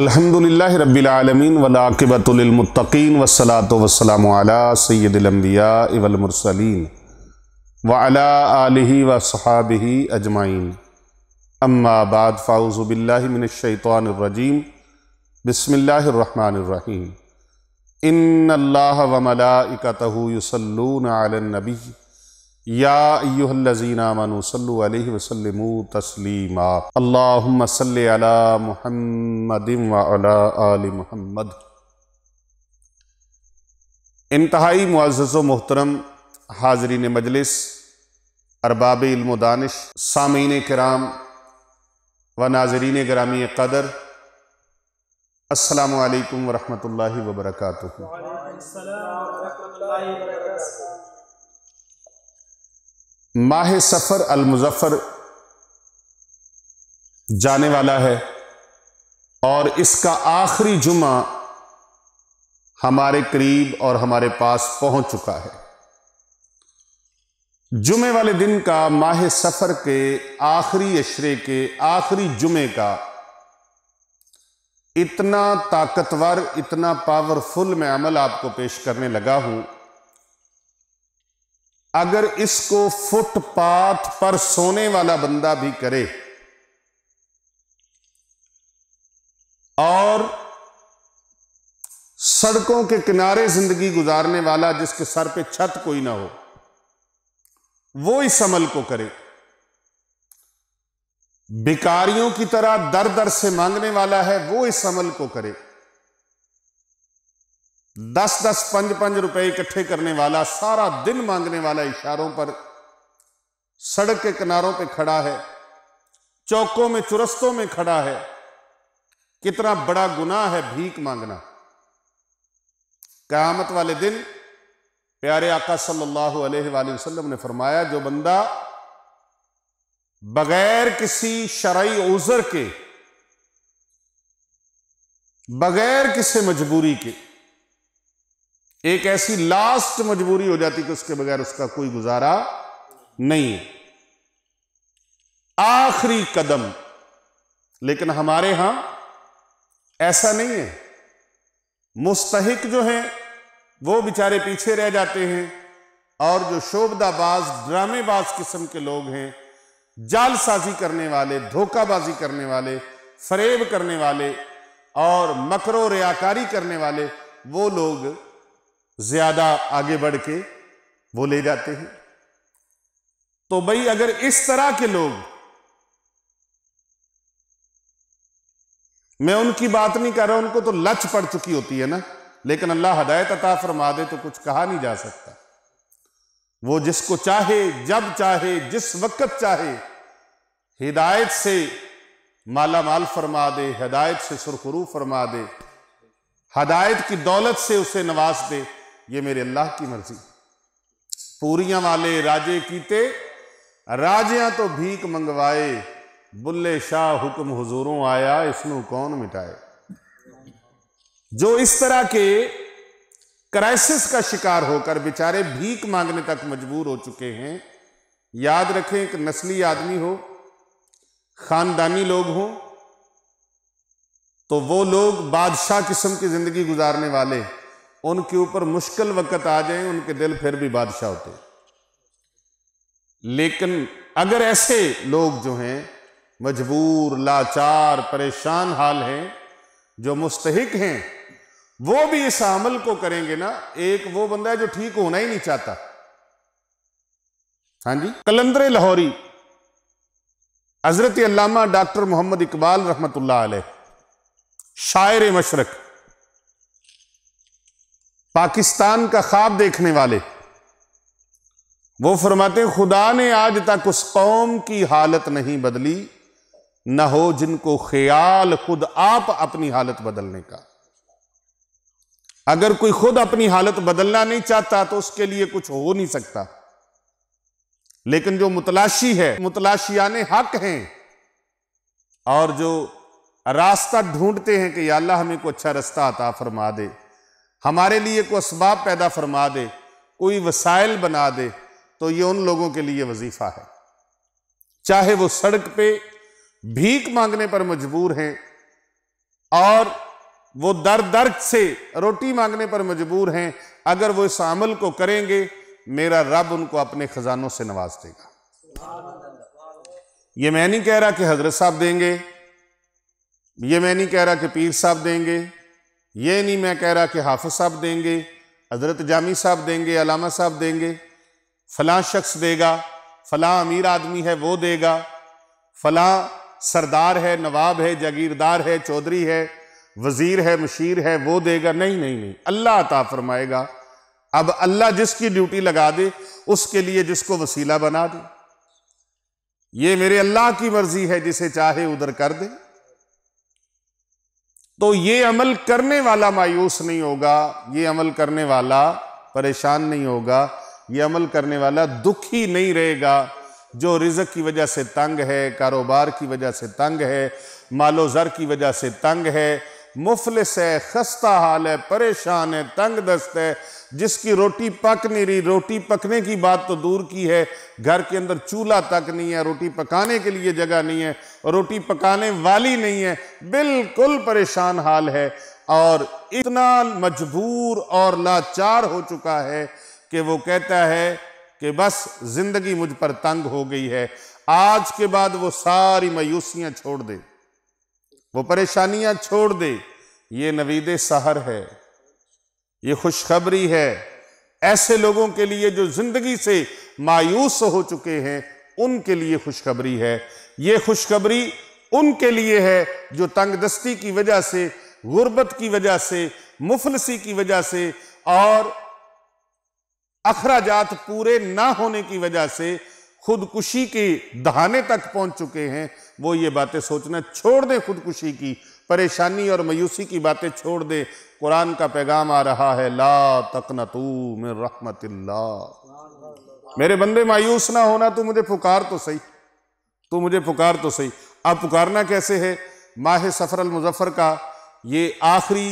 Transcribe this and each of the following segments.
अलहमदिल्ला रबीआलमीन वलाकबतमतकीन वसलात वसलाम सैदम्बिया इवलमरसलिन वाला आलि व सहाबी अजमाइन अम्माबाद फ़ाउज़बिल्लाशैतरजीम बसमीम इन अल्लाह वमलाकतहूसलून आलनबी याजीनामसलम तस्लीमा महमद इंतहाई मुआज़ मोहतरम हाजरीन मजलिस अरबाब इल्म दानश सामीन कराम व नाजरीन ग्रामी कदर असलकम वरहमल वबरक माह सफ़र अलमुज़फ़र जाने वाला है और इसका आखिरी जुमा हमारे करीब और हमारे पास पहुंच चुका है जुमे वाले दिन का माह सफ़र के आखिरी अशरे के आखिरी जुमे का इतना ताकतवर इतना पावरफुल मैं अमल आपको पेश करने लगा हूं अगर इसको फुटपाथ पर सोने वाला बंदा भी करे और सड़कों के किनारे जिंदगी गुजारने वाला जिसके सर पे छत कोई ना हो वो इस अमल को करे बिकारियों की तरह दर दर से मांगने वाला है वो इस अमल को करे दस दस पंज पंज रुपए इकट्ठे करने वाला सारा दिन मांगने वाला इशारों पर सड़क के किनारों पे खड़ा है चौकों में चुरस्तों में खड़ा है कितना बड़ा गुनाह है भीख मांगना कयामत वाले दिन प्यारे आका सल्लल्लाहु अलैहि वसल्लम ने फरमाया जो बंदा बगैर किसी शराई उजर के बगैर किसी मजबूरी के एक ऐसी लास्ट मजबूरी हो जाती कि उसके बगैर उसका कोई गुजारा नहीं है आखिरी कदम लेकिन हमारे यहां ऐसा नहीं है मुस्तहिक जो हैं वो बेचारे पीछे रह जाते हैं और जो शोभदाबाज ड्रामेबाज किस्म के लोग हैं जालसाजी करने वाले धोखाबाजी करने वाले फरेब करने वाले और मकरो रियाकारी करने वाले वो लोग ज्यादा आगे बढ़ के वो ले जाते हैं तो भाई अगर इस तरह के लोग मैं उनकी बात नहीं कर रहा उनको तो लच पड़ चुकी होती है ना लेकिन अल्लाह हदायत अता फरमा दे तो कुछ कहा नहीं जा सकता वो जिसको चाहे जब चाहे जिस वक्त चाहे हिदायत से माला माल फरमा दे हिदायत से सुरखरू फरमा दे हदायत की दौलत से उसे नवाज दे ये मेरे अल्लाह की मर्जी पूरियां वाले राजे कीते राजियां तो भीख मंगवाए बुल्ले शाह हुक्म हजूरों आया इसनों कौन मिटाए जो इस तरह के क्राइसिस का शिकार होकर बेचारे भीख मांगने तक मजबूर हो चुके हैं याद रखें एक नस्ली आदमी हो खानदानी लोग हों तो वो लोग बादशाह किस्म की जिंदगी गुजारने वाले उनके ऊपर मुश्किल वक्त आ जाए उनके दिल फिर भी बादशाह होते लेकिन अगर ऐसे लोग जो हैं मजबूर लाचार परेशान हाल हैं जो मुस्तक हैं वो भी इस अमल को करेंगे ना एक वो बंदा है जो ठीक होना ही नहीं चाहता हाँ जी कलंदर लाहौरी हजरत अल्लामा डॉक्टर मोहम्मद इकबाल रहमत आल शायर मशरक़ पाकिस्तान का ख्वाब देखने वाले वो फरमाते खुदा ने आज तक उस कौम की हालत नहीं बदली न हो जिनको ख्याल खुद आप अपनी हालत बदलने का अगर कोई खुद अपनी हालत बदलना नहीं चाहता तो उसके लिए कुछ हो नहीं सकता लेकिन जो मुतलाशी है मुतलाशियाने हक हैं और जो रास्ता ढूंढते हैं कि अल्लाह हमें को अच्छा रास्ता आता फरमा दे हमारे लिए कोई इसबाब पैदा फरमा दे कोई वसाइल बना दे तो ये उन लोगों के लिए वजीफ़ा है चाहे वो सड़क पे भीख मांगने पर मजबूर हैं और वो दर दर्द से रोटी मांगने पर मजबूर हैं अगर वो इस अमल को करेंगे मेरा रब उनको अपने ख़जानों से नवाज देगा ये मैं नहीं कह रहा कि हजरत साहब देंगे ये मैं नहीं कह रहा कि पीर साहब देंगे ये नहीं मैं कह रहा कि हाफिज साहब देंगे हजरत जामी साहब देंगे अलामा साहब देंगे फ़लाँ शख्स देगा फ़लाँ अमीर आदमी है वो देगा फ़लाँ सरदार है नवाब है जागीरदार है चौधरी है वज़ीर है मशीर है वो देगा नहीं नहीं नहीं अल्लाह अता फरमाएगा अब अल्लाह जिसकी ड्यूटी लगा दे उसके लिए जिसको वसीला बना दे ये मेरे अल्लाह की मर्ज़ी है जिसे चाहे उधर कर दे तो ये अमल करने वाला मायूस नहीं होगा ये अमल करने वाला परेशान नहीं होगा ये अमल करने वाला दुखी नहीं रहेगा जो रिजक की वजह से तंग है कारोबार की वजह से तंग है मालो ज़र की वजह से तंग है मुफलिस है खस्ता हाल है परेशान है तंग दस्त है जिसकी रोटी पक नहीं रही रोटी पकने की बात तो दूर की है घर के अंदर चूल्हा तक नहीं है रोटी पकाने के लिए जगह नहीं है और रोटी पकाने वाली नहीं है बिल्कुल परेशान हाल है और इतना मजबूर और लाचार हो चुका है कि वो कहता है कि बस ज़िंदगी मुझ पर तंग हो गई है आज के बाद वो सारी मायूसियाँ छोड़ दे वो परेशानियां छोड़ दे ये नवीद सहर है ये खुशखबरी है ऐसे लोगों के लिए जो जिंदगी से मायूस हो चुके हैं उनके लिए खुशखबरी है ये खुशखबरी उनके लिए है जो तंगदस्ती की वजह से गुर्बत की वजह से मुफलसी की वजह से और अखराजात पूरे ना होने की वजह से खुदकुशी के दहाने तक पहुंच चुके हैं वो ये बातें सोचना छोड़ दें खुदकुशी की परेशानी और मायूसी की बातें छोड़ दें कुरान का पैगाम आ रहा है ला तक में रहमत मेरे बंदे मायूस ना होना तू मुझे पुकार तो सही तू मुझे पुकार तो सही अब पुकारना कैसे है माह सफ़र मुजफ्फर का ये आखिरी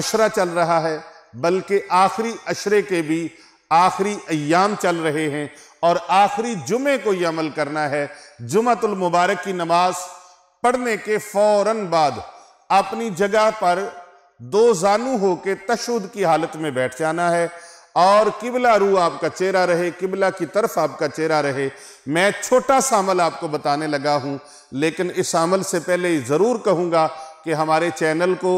अशरा चल रहा है बल्कि आखिरी अशरे के भी आखिरी अयाम चल रहे हैं और आखिरी जुमे को यह अमल करना है जुमतुल मुबारक की नमाज पढ़ने के फौरन बाद अपनी जगह पर दो जानू होकर तशुद की हालत में बैठ जाना है और किबला रू आपका चेहरा रहे किबला की तरफ आपका चेहरा रहे मैं छोटा सा अमल आपको बताने लगा हूँ लेकिन इस अमल से पहले ज़रूर कहूँगा कि हमारे चैनल को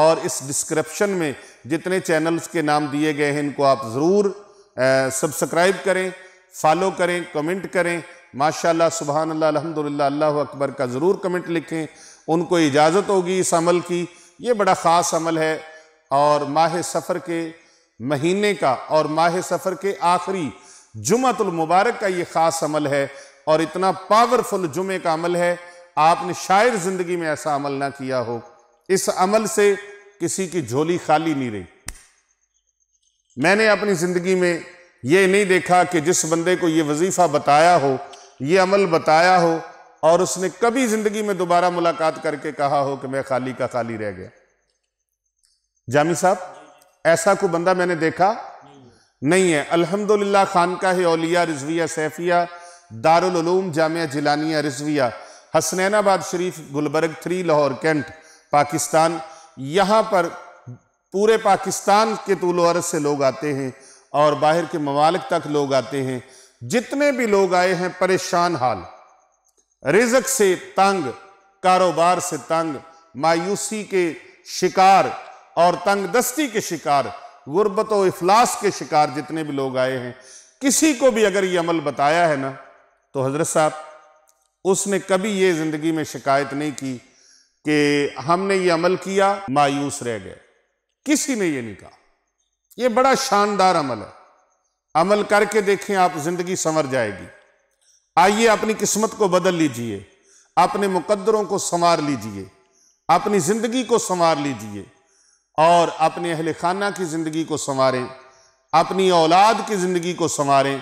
और इस डिस्क्रिप्शन में जितने चैनल्स के नाम दिए गए हैं इनको आप ज़रूर सब्सक्राइब करें फॉलो करें कमेंट करें माशाल्लाह सुबहान अल्लाह अल्लाह अकबर का ज़रूर कमेंट लिखें उनको इजाज़त होगी इस अमल की ये बड़ा ख़ास अमल है और माह सफ़र के महीने का और माह सफ़र के आखिरी जुमतुलमबारक का ये ख़ास अमल है और इतना पावरफुल जुमे का अमल है आपने शायद ज़िंदगी में ऐसा अमल ना किया हो इस अमल से किसी की झोली खाली नहीं रही मैंने अपनी ज़िंदगी में ये नहीं देखा कि जिस बंदे को ये वजीफ़ा बताया हो ये अमल बताया हो और उसने कभी ज़िंदगी में दोबारा मुलाकात करके कहा हो कि मैं खाली का खाली रह गया जामी साहब ऐसा कोई बंदा मैंने देखा नहीं है अल्हम्दुलिल्लाह का है ओलिया रिजविया सैफिया दारुलूम जामिया जिलानिया रिजविया हसनैनाबाद शरीफ गुलबर्ग थ्री लाहौर कैंट पाकिस्तान यहाँ पर पूरे पाकिस्तान के तूल तो से लोग आते हैं और बाहर के ममालिक तक लोग आते हैं जितने भी लोग आए हैं परेशान हाल रिजक से तंग कारोबार से तंग मायूसी के शिकार और तंग दस्ती के शिकार गुर्बत व अफलास के शिकार जितने भी लोग आए हैं किसी को भी अगर ये अमल बताया है ना तो हजरत साहब उसने कभी ये ज़िंदगी में शिकायत नहीं की कि हमने ये अमल किया मायूस रह गए किसी ने ये नहीं कहा ये बड़ा शानदार अमल है अमल करके देखें आप जिंदगी संवर जाएगी आइए अपनी किस्मत को बदल लीजिए अपने मुकद्दरों को संवार लीजिए अपनी ज़िंदगी को संवार लीजिए और अपने अहल खाना की ज़िंदगी को संवारें अपनी औलाद की ज़िंदगी को संवारें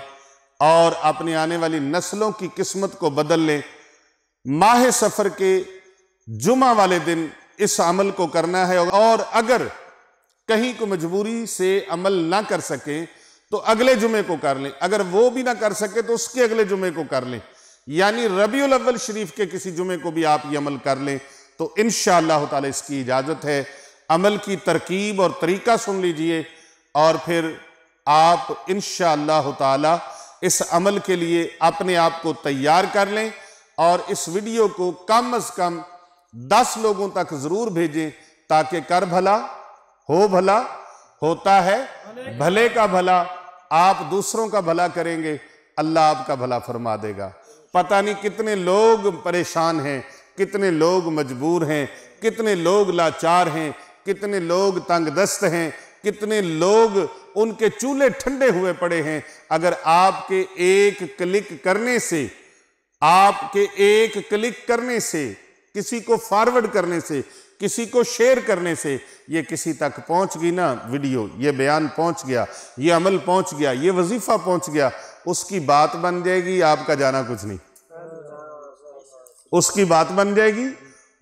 और अपने आने वाली नस्लों की किस्मत को बदल लें माह सफ़र के जुमा वाले दिन इस अमल को करना है और अगर कहीं को मजबूरी से अमल ना कर सके तो अगले जुमे को कर लें अगर वो भी ना कर सके तो उसके अगले जुमे को कर लें यानी रबी अव्वल शरीफ के किसी जुमे को भी आप ये अमल कर लें तो इन शाह इसकी इजाज़त है अमल की तरकीब और तरीका सुन लीजिए और फिर आप इन शह इस अमल के लिए अपने आप को तैयार कर लें और इस वीडियो को कम अज़ कम दस लोगों तक ज़रूर भेजें ताकि कर भला हो भला होता है भले का भला आप दूसरों का भला करेंगे अल्लाह आपका भला फरमा देगा पता नहीं कितने लोग परेशान हैं कितने लोग मजबूर हैं कितने लोग लाचार हैं कितने लोग तंगदस्त हैं कितने लोग उनके चूल्हे ठंडे हुए पड़े हैं अगर आपके एक क्लिक करने से आपके एक क्लिक करने से किसी को फॉरवर्ड करने से किसी को शेयर करने से ये किसी तक पहुंच गई ना वीडियो ये बयान पहुंच गया ये अमल पहुंच गया ये वजीफा पहुंच गया उसकी बात बन जाएगी आपका जाना कुछ नहीं उसकी बात बन जाएगी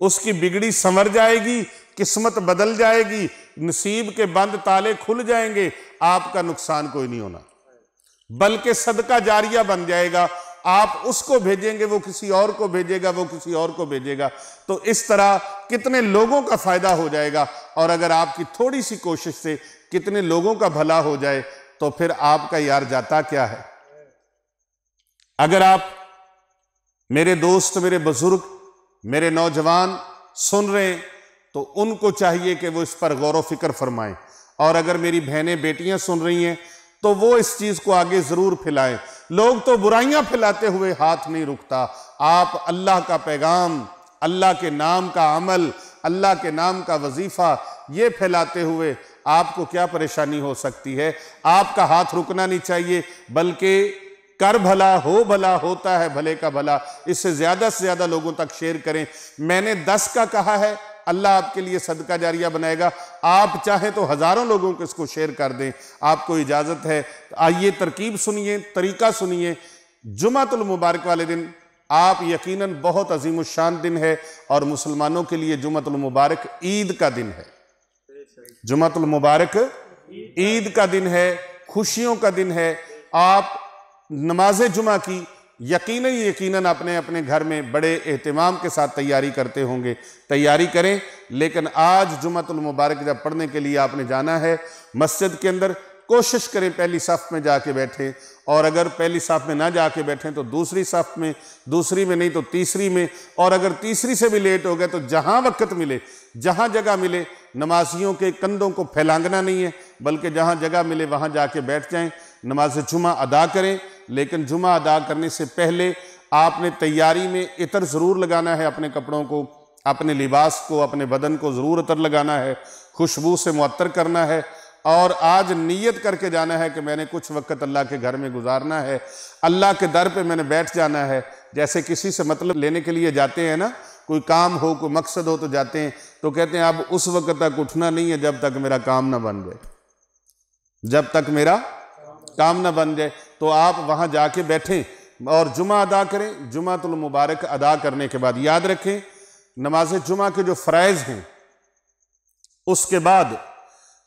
उसकी बिगड़ी संवर जाएगी किस्मत बदल जाएगी नसीब के बंद ताले खुल जाएंगे आपका नुकसान कोई नहीं होना बल्कि सदका जारिया बन जाएगा आप उसको भेजेंगे वो किसी और को भेजेगा वो किसी और को भेजेगा तो इस तरह कितने लोगों का फायदा हो जाएगा और अगर आपकी थोड़ी सी कोशिश से कितने लोगों का भला हो जाए तो फिर आपका यार जाता क्या है अगर आप मेरे दोस्त मेरे बुजुर्ग मेरे नौजवान सुन रहे हैं तो उनको चाहिए कि वो इस पर गौर व फिक्र फरमाएं और अगर मेरी बहनें बेटियां सुन रही हैं तो वो इस चीज़ को आगे ज़रूर फैलाएं लोग तो बुराइयां फैलाते हुए हाथ नहीं रुकता आप अल्लाह का पैगाम अल्लाह के नाम का अमल अल्लाह के नाम का वजीफ़ा ये फैलाते हुए आपको क्या परेशानी हो सकती है आपका हाथ रुकना नहीं चाहिए बल्कि कर भला हो भला होता है भले का भला इससे ज़्यादा से ज़्यादा लोगों तक शेयर करें मैंने दस का कहा है अल्लाह आपके लिए सदका जारिया बनाएगा आप चाहें तो हज़ारों लोगों को इसको शेयर कर दें आपको इजाज़त है तो आइए तरकीब सुनिए तरीका सुनिए जुमातुल मुबारक वाले दिन आप यकीनन बहुत अजीम शान दिन है और मुसलमानों के लिए जुमतुल मुबारक ईद का दिन है जुमतुल मुबारक ईद का दिन है खुशियों का दिन है आप नमाज जुमा की यकीन यकीन अपने अपने घर में बड़े अहतमाम के साथ तैयारी करते होंगे तैयारी करें लेकिन आज जुमतुलमबारक जब पढ़ने के लिए आपने जाना है मस्जिद के अंदर कोशिश करें पहली सफ़ में जाके बैठें और अगर पहली सफ़ में ना जाके बैठें तो दूसरी सफ़ में दूसरी में नहीं तो तीसरी में और अगर तीसरी से भी लेट हो गए तो जहाँ वक्त मिले जहाँ जगह मिले नमाजियों के कंधों को फैलांगना नहीं है बल्कि जहाँ जगह मिले वहाँ जाके बैठ जाएँ नमाज जुमा अदा करें लेकिन जुमा अदा करने से पहले आपने तैयारी में इतर ज़रूर लगाना है अपने कपड़ों को अपने लिबास को अपने बदन को ज़रूर अतर लगाना है खुशबू से मअतर करना है और आज नियत करके जाना है कि मैंने कुछ वक्त अल्लाह के घर में गुजारना है अल्लाह के दर पे मैंने बैठ जाना है जैसे किसी से मतलब लेने के लिए जाते हैं ना कोई काम हो कोई मकसद हो तो जाते हैं तो कहते हैं अब उस वक्त तक उठना नहीं है जब तक मेरा काम ना बन जाए जब तक मेरा काम ना बन जाए तो आप वहाँ जाके बैठें और जुमा अदा करें जुमातुल मुबारक अदा करने के बाद याद रखें नमाज जुमा के जो फ़रज़ हैं उसके बाद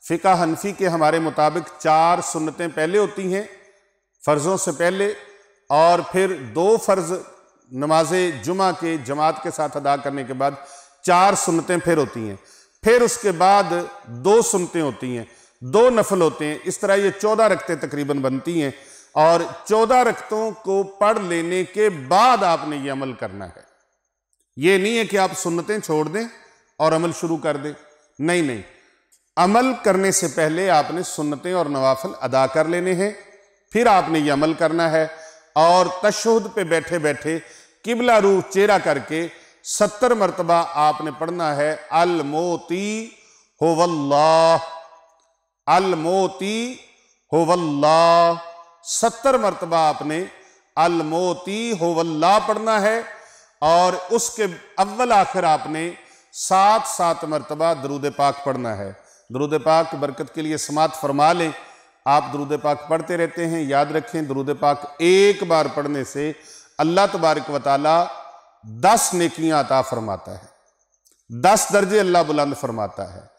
फ़िका हनफी के हमारे मुताबिक चार सुनतें पहले होती हैं फ़र्ज़ों से पहले और फिर दो फ़र्ज़ नमाज जुमा के जमात के साथ अदा करने के बाद चार सुनतें फिर होती हैं फिर उसके बाद दो सुनतें होती हैं दो नफल होते हैं इस तरह ये चौदह रखते तकरीबन बनती हैं और चौदह रखतों को पढ़ लेने के बाद आपने ये अमल करना है ये नहीं है कि आप सुन्नतें छोड़ दें और अमल शुरू कर दें नहीं नहीं अमल करने से पहले आपने सुन्नतें और नवाफल अदा कर लेने हैं फिर आपने ये अमल करना है और तशहद पे बैठे बैठे किबला रूह चेहरा करके सत्तर मरतबा आपने पढ़ना है अलमोती होवल्लाह अलमोती होवल्ला सत्तर मरतबा आपने अलमोती होवल्ला पढ़ना है और उसके अव्वल आखिर आपने सात सात मरतबा दरूद पाक पढ़ना है दरूद पाक बरकत के लिए समात फरमा लें आप दरूद पाक पढ़ते रहते हैं याद रखें दरूद पाक एक बार पढ़ने से अल्लाह तबारक वाली दस नेकियां अता फरमाता है दस दर्जे अल्लाह बुलंद फरमाता है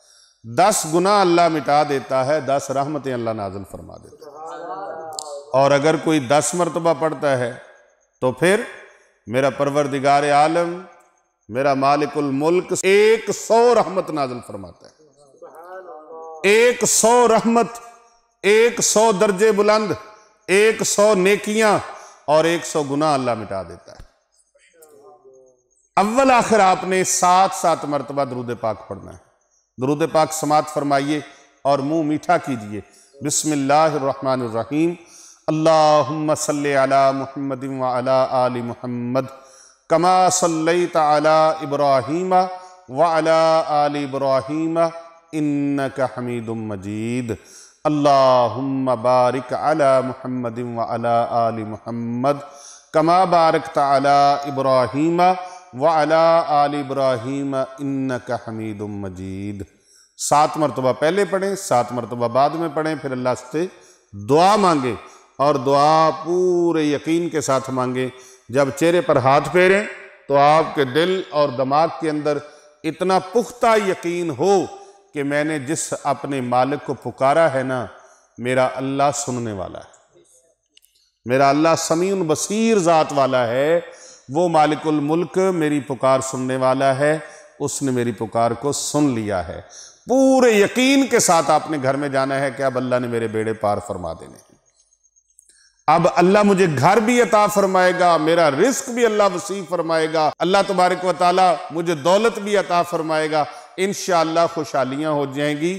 दस गुना अल्लाह मिटा देता है दस रहमतें अल्लाह नाजल फरमा देता है और अगर कोई दस मरतबा पढ़ता है तो फिर मेरा परवरदिगार आलम मेरा मालिकुल मुल्क एक सौ रहमत नाजल फरमाता है एक सौ रहमत एक सौ दर्जे बुलंद एक सौ नेकियां और एक सौ गुना अल्लाह मिटा देता है अव्वल आखिर आपने सात सात मरतबा दरूद पाक पढ़ना है दरुद पाक समात फरमाइए और मुंह मीठा कीजिए बिसमीम अल्लाम सल महमद आल महमद कमा सल्ल इब्राहिम वाला आल इब्राहीम इन का मजीद अल्लाम बारिक अला महमद आल महमद कमा बारक तला इब्राहीमा वाला आल इब्राहिम इन्न का हमीद मजीद सात मरतबा पहले पढ़ें सात मरतबा बाद में पढ़ें फिर अल्लाह से दुआ मांगे और दुआ पूरे यकीन के साथ मांगे जब चेहरे पर हाथ फेरें तो आपके दिल और दिमाग के अंदर इतना पुख्ता यकीन हो कि मैंने जिस अपने मालिक को पुकारा है ना मेरा अल्लाह सुनने वाला है मेरा अल्लाह समीन बसीर ज़ात वाला है वो मालिकुल मुल्क मेरी पुकार सुनने वाला है उसने मेरी पुकार को सुन लिया है पूरे यकीन के साथ आपने घर में जाना है कि अब अल्लाह ने मेरे बेड़े पार फरमा देने अब अल्लाह मुझे घर भी अता फरमाएगा मेरा रिस्क भी अल्लाह वसी फरमाएगा अल्लाह तबारक व मुझे दौलत भी अता फरमाएगा इन खुशहालियाँ हो जाएंगी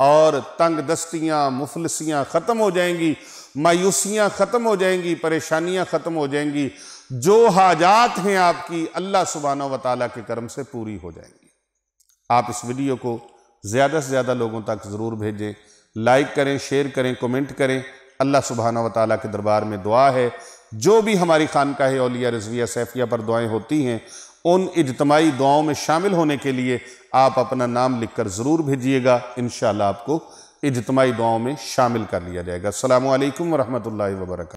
और तंग दस्तियाँ मुफलसियाँ ख़त्म हो जाएंगी मायूसियाँ ख़त्म हो जाएंगी परेशानियाँ ख़त्म हो जाएंगी जो हाजात हैं आपकी अल्लाह सुबहाना वाली के कर्म से पूरी हो जाएंगी आप इस वीडियो को ज़्यादा से ज़्यादा लोगों तक ज़रूर भेजें लाइक करें शेयर करें कमेंट करें अल्लाह सुबहाना वाली के दरबार में दुआ है जो भी हमारी खानकाह अलिया रजविया सैफिया पर दुआएँ होती हैं उन इजतमाही दुआओं में शामिल होने के लिए आप अपना नाम लिख कर ज़रूर भेजिएगा इन आपको इजतमाही दुआओं में शामिल कर लिया जाएगा अल्लाम वरहमल वर्क